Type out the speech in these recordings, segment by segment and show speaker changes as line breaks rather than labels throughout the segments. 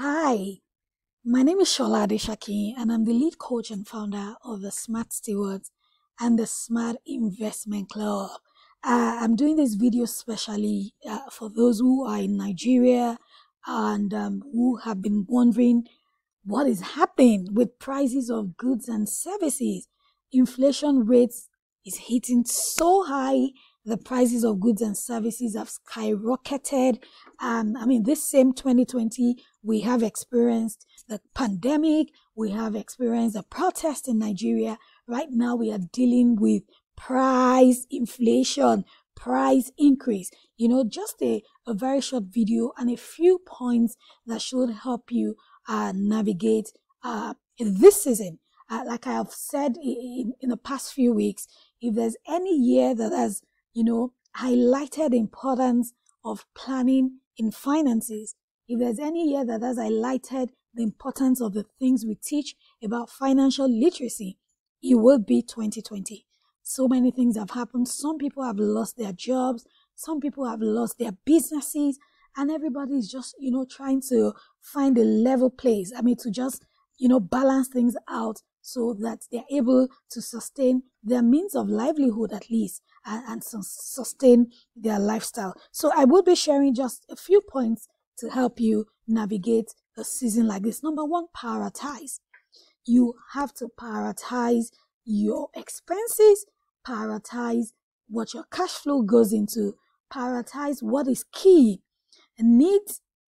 Hi, my name is Shola Adeshaki, and I'm the lead coach and founder of the Smart Stewards and the Smart Investment Club. Uh, I'm doing this video specially uh, for those who are in Nigeria and um, who have been wondering what is happening with prices of goods and services. Inflation rates is hitting so high the prices of goods and services have skyrocketed. Um, I mean, this same 2020, we have experienced the pandemic, we have experienced a protest in Nigeria. Right now, we are dealing with price inflation, price increase. You know, just a, a very short video and a few points that should help you uh, navigate uh, this season. Uh, like I have said in, in the past few weeks, if there's any year that has you know, highlighted the importance of planning in finances. If there's any year that has highlighted the importance of the things we teach about financial literacy, it will be 2020. So many things have happened. Some people have lost their jobs, some people have lost their businesses, and everybody's just, you know, trying to find a level place. I mean, to just, you know, balance things out so that they're able to sustain their means of livelihood at least and, and sustain their lifestyle. So I will be sharing just a few points to help you navigate a season like this. Number one, prioritize. You have to prioritize your expenses, prioritize what your cash flow goes into, prioritize what is key, need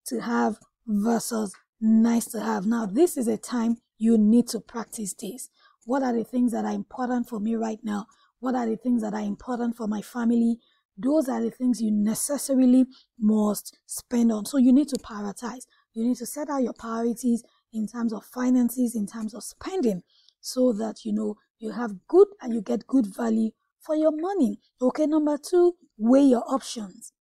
to have versus nice to have. Now, this is a time you need to practice this. What are the things that are important for me right now? What are the things that are important for my family? Those are the things you necessarily must spend on. So you need to prioritize. You need to set out your priorities in terms of finances, in terms of spending, so that you know you have good and you get good value for your money. Okay, number two, weigh your options.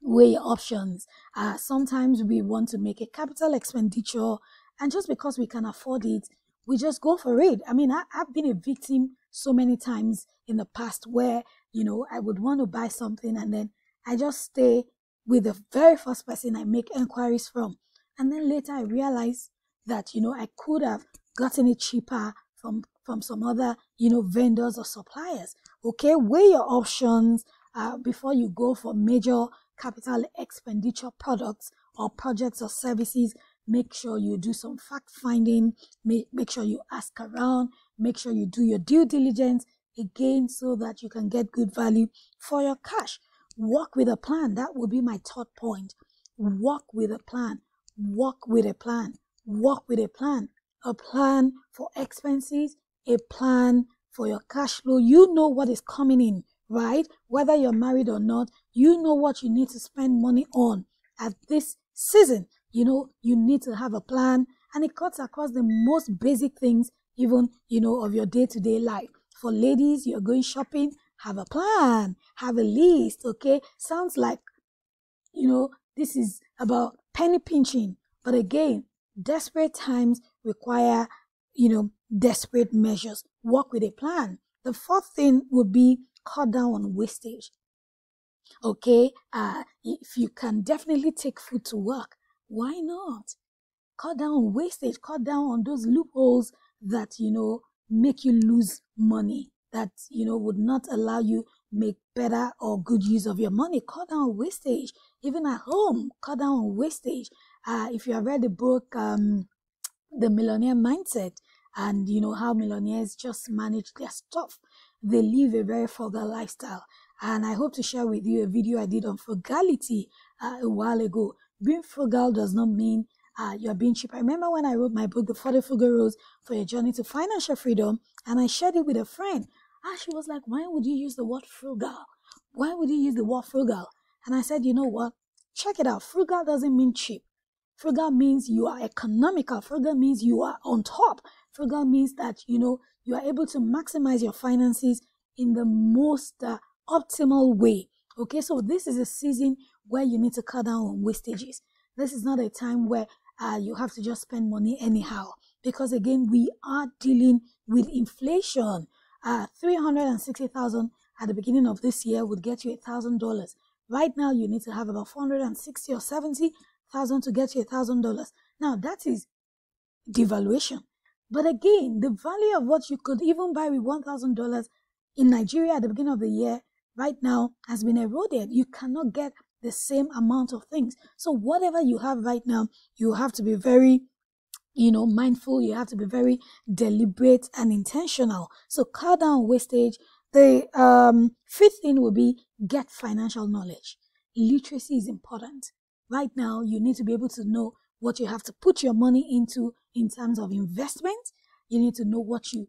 Weigh your options. Uh, sometimes we want to make a capital expenditure, and just because we can afford it, we just go for it. I mean, I, have been a victim so many times in the past where, you know, I would want to buy something and then I just stay with the very first person I make inquiries from. And then later I realize that, you know, I could have gotten it cheaper from from some other, you know, vendors or suppliers. Okay, weigh your options uh, before you go for major capital expenditure products or projects or services Make sure you do some fact finding, make, make sure you ask around, make sure you do your due diligence again so that you can get good value for your cash. Work with a plan. That would be my third point. Work with a plan. Work with a plan. Work with a plan. A plan for expenses, a plan for your cash flow. You know what is coming in, right? Whether you're married or not, you know what you need to spend money on at this season you know, you need to have a plan. And it cuts across the most basic things, even, you know, of your day to day life. For ladies, you're going shopping, have a plan, have a list, okay? Sounds like, you know, this is about penny pinching. But again, desperate times require, you know, desperate measures. Work with a plan. The fourth thing would be cut down on wastage. Okay, uh, if you can definitely take food to work, why not? Cut down on wastage, cut down on those loopholes that, you know, make you lose money, that, you know, would not allow you make better or good use of your money. Cut down on wastage. Even at home, cut down on wastage. Uh, if you have read the book, um, The Millionaire Mindset, and you know how millionaires just manage their stuff, they live a very frugal lifestyle. And I hope to share with you a video I did on frugality uh, a while ago being frugal does not mean uh, ah, you're being cheap. I remember when I wrote my book, The 40 Frugal Rules for Your Journey to Financial Freedom, and I shared it with a friend. And ah, she was like, Why would you use the word frugal? Why would you use the word frugal? And I said, You know what? Check it out. Frugal doesn't mean cheap. Frugal means you are economical. Frugal means you are on top. Frugal means that, you know, you are able to maximize your finances in the most uh, optimal way. Okay, so this is a season where you need to cut down on wastages. This is not a time where uh, you have to just spend money anyhow because again we are dealing with inflation. Uh, 360,000 at the beginning of this year would get you $1,000. Right now you need to have about 460 or 70,000 to get you $1,000. Now that is devaluation. But again, the value of what you could even buy with $1,000 in Nigeria at the beginning of the year right now has been eroded. You cannot get the same amount of things. So whatever you have right now, you have to be very you know mindful you have to be very deliberate and intentional so cut down wastage the um, fifth thing will be get financial knowledge literacy is important right now you need to be able to know what you have to put your money into in terms of investment you need to know what you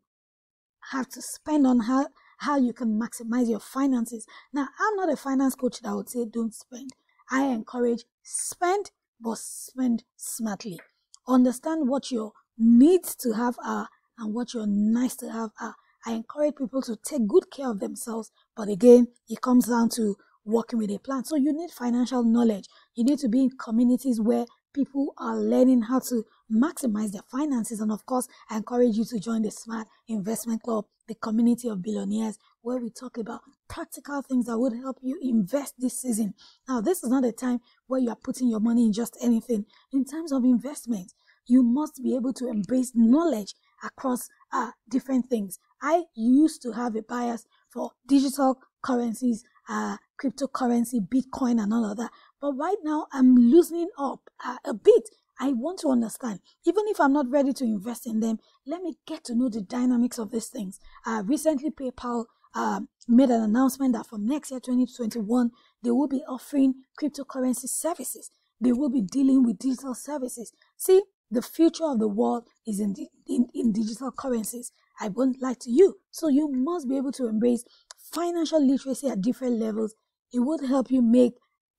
have to spend on how how you can maximize your finances. Now, I'm not a finance coach that would say don't spend. I encourage spend, but spend smartly. Understand what your needs to have are and what your nice to have are. I encourage people to take good care of themselves, but again, it comes down to working with a plan. So you need financial knowledge. You need to be in communities where people are learning how to maximize their finances. And of course, I encourage you to join the Smart Investment Club the community of billionaires, where we talk about practical things that would help you invest this season. Now, this is not a time where you are putting your money in just anything. In terms of investment, you must be able to embrace knowledge across uh, different things. I used to have a bias for digital currencies, uh, cryptocurrency, Bitcoin, and all of that. But right now, I'm loosening up uh, a bit I want to understand. Even if I'm not ready to invest in them, let me get to know the dynamics of these things. Uh, recently, PayPal uh, made an announcement that from next year, 2021, they will be offering cryptocurrency services. They will be dealing with digital services. See, the future of the world is in, di- in, in digital currencies. I won't lie to you. So you must be able to embrace financial literacy at different levels. It would help you make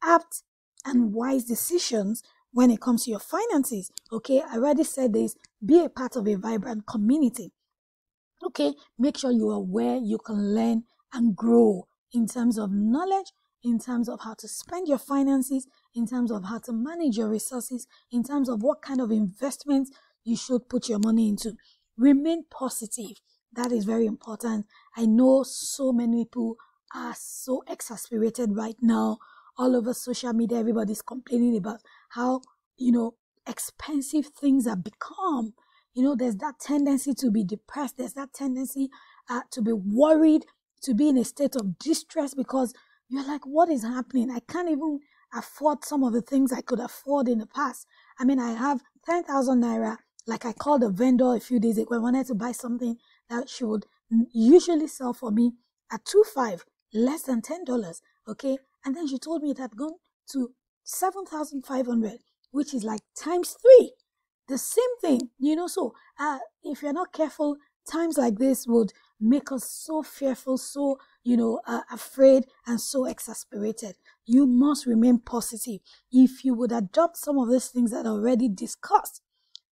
apt and wise decisions when it comes to your finances. Okay, I already said this be a part of a vibrant community. Okay, make sure you are where you can learn and grow in terms of knowledge, in terms of how to spend your finances, in terms of how to manage your resources, in terms of what kind of investments you should put your money into. Remain positive. That is very important. I know so many people are so exasperated right now. All over social media, everybody's complaining about how you know expensive things have become you know there's that tendency to be depressed there's that tendency uh, to be worried to be in a state of distress because you're like what is happening i can't even afford some of the things i could afford in the past i mean i have 10,000 naira like i called a vendor a few days ago i wanted to buy something that she would usually sell for me at 2.5 less than $10 okay and then she told me it had gone to 7,500, which is like times three. The same thing, you know. So, uh, if you're not careful, times like this would make us so fearful, so, you know, uh, afraid and so exasperated. You must remain positive. If you would adopt some of these things that are already discussed,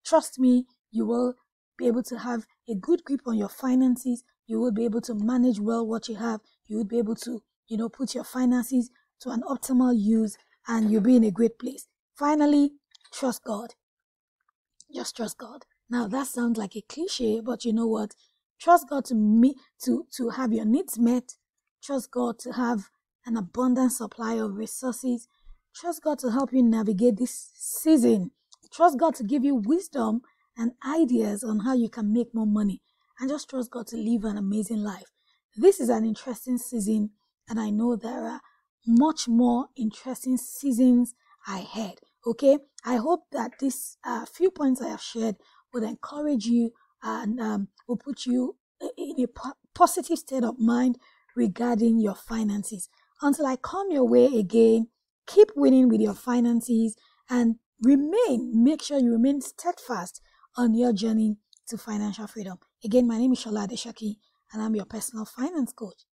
trust me, you will be able to have a good grip on your finances. You will be able to manage well what you have. You will be able to, you know, put your finances to an optimal use and you'll be in a great place. Finally, trust God. Just trust God. Now that sounds like a cliche, but you know what? Trust God to meet to to have your needs met. Trust God to have an abundant supply of resources. Trust God to help you navigate this season. Trust God to give you wisdom and ideas on how you can make more money. And just trust God to live an amazing life. This is an interesting season, and I know there are much more interesting seasons ahead. Okay, I hope that these uh, few points I have shared will encourage you and um, will put you in a positive state of mind regarding your finances. Until I come your way again, keep winning with your finances and remain, make sure you remain steadfast on your journey to financial freedom. Again, my name is Shola Adeshaki and I'm your personal finance coach.